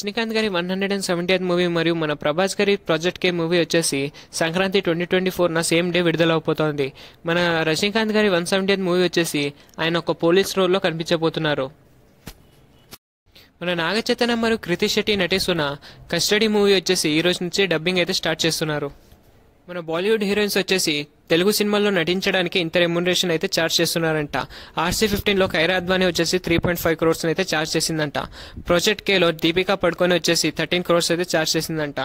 రజనీకాంత్ గారి one hundred and seventy movie మరియు మన ప్రభాస్ గారి ప్రాజెక్ట్ కే మూవీ వచ్చేసి సంక్రాంతి ట్వంటీ ట్వంటీ ఫోర్ నా సేమ్ డే విడుదలవుతోంది మన రజనీకాంత్ గారి వన్ సెవెంటీ మూవీ వచ్చేసి ఆయన ఒక పోలీస్ రోల్లో కనిపించబోతున్నారు మన నాగచైతన్య మరియు కృతి శెట్టి నటిస్తున్న కస్టడీ మూవీ వచ్చేసి ఈ రోజు నుంచి డబ్బింగ్ అయితే స్టార్ట్ చేస్తున్నారు మన బాలీవుడ్ హీరోయిన్స్ వచ్చేసి తెలుగు సినిమాల్లో నటించడానికి ఇంత రెమ్యునరేషన్ అయితే ఛార్జ్ చేస్తున్నారంట ఆర్సీ ఫిఫ్టీన్లో ఖైరా అద్వానీ వచ్చేసి త్రీ పాయింట్ ఫైవ్ క్రోర్స్ అయితే ఛార్జ్ చేసిందంట ప్రాజెక్ట్ కేలో దీపికా పడుకొని వచ్చేసి థర్టీన్ క్రోర్స్ అయితే ఛార్జ్ చేసిందంట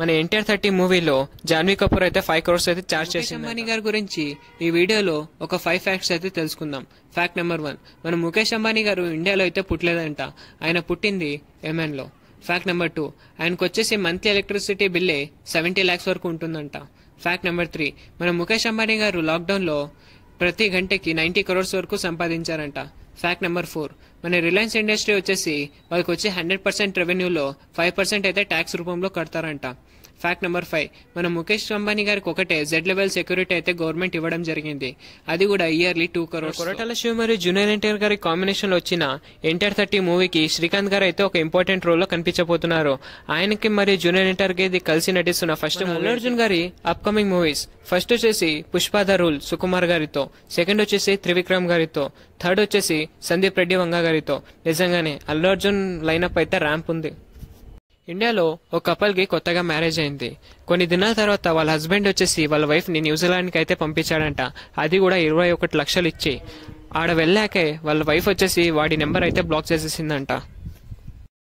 మన ఎన్టీఆర్ థర్టీ మూవీలో జాన్వీ కపూర్ అయితే ఫైవ్ క్రోర్స్ అయితే ఛార్జ్ చేసింది అంబానీ గారి గురించి ఈ వీడియోలో ఒక ఫైవ్ ఫ్యాక్ట్స్ అయితే తెలుసుకుందాం ఫ్యాక్ట్ నెంబర్ వన్ మన ముఖేష్ అంబానీ గారు ఇండియాలో అయితే పుట్టలేదంట ఆయన పుట్టింది ఎమెన్లో ఫ్యాక్ట్ నెంబర్ టూ ఆయనకు వచ్చేసి మంత్లీ ఎలక్ట్రిసిటీ బిల్లే సెవెంటీ ల్యాక్స్ వరకు ఉంటుందంట ఫ్యాక్ట్ నెంబర్ త్రీ మన ముఖేష్ అంబానీ గారు లాక్డౌన్లో ప్రతి గంటకి నైంటీ క్రోర్స్ వరకు సంపాదించారంట ఫ్యాక్ట్ నెంబర్ ఫోర్ మన రిలయన్స్ ఇండస్ట్రీ వచ్చేసి వాళ్ళకి వచ్చి హండ్రెడ్ పర్సెంట్ రెవెన్యూలో ఫైవ్ పర్సెంట్ అయితే ట్యాక్స్ రూపంలో కడతారంట ఫ్యాక్ట్ నెంబర్ ఫైవ్ మన ముఖేష్ అంబానీ గారికి ఒకటే జెడ్ లెవెల్ సెక్యూరిటీ అయితే గవర్నమెంట్ ఇవ్వడం జరిగింది అది కూడా ఇయర్లీ టూ కరోడ్ కొరటాల శివ మరియు జూనియర్ ఎన్టీఆర్ గారి కాంబినేషన్ లో వచ్చిన ఎన్టీఆర్ థర్టీ మూవీకి శ్రీకాంత్ గారు అయితే ఒక ఇంపార్టెంట్ రోల్ లో కనిపించబోతున్నారు ఆయనకి మరియు జూనియర్ ఎన్టీఆర్ కి కలిసి నటిస్తున్న ఫస్ట్ అల్లు అర్జున్ గారి అప్కమింగ్ మూవీస్ ఫస్ట్ వచ్చేసి పుష్పాధ రూల్ సుకుమార్ గారితో సెకండ్ వచ్చేసి త్రివిక్రమ్ గారితో థర్డ్ వచ్చేసి సందీప్ రెడ్డి వంగగారితో నిజంగానే అల్లు అర్జున్ లైనప్ అయితే ర్యాంప్ ఉంది ఇండియాలో ఒక కపుల్కి కొత్తగా మ్యారేజ్ అయింది కొన్ని దినాల తర్వాత వాళ్ళ హస్బెండ్ వచ్చేసి వాళ్ళ వైఫ్ని న్యూజిలాండ్కి అయితే పంపించాడంట అది కూడా ఇరవై ఒకటి లక్షలు ఇచ్చి ఆడ వెళ్ళాకే వాళ్ళ వైఫ్ వచ్చేసి వాడి నెంబర్ అయితే బ్లాక్ చేసేసిందంట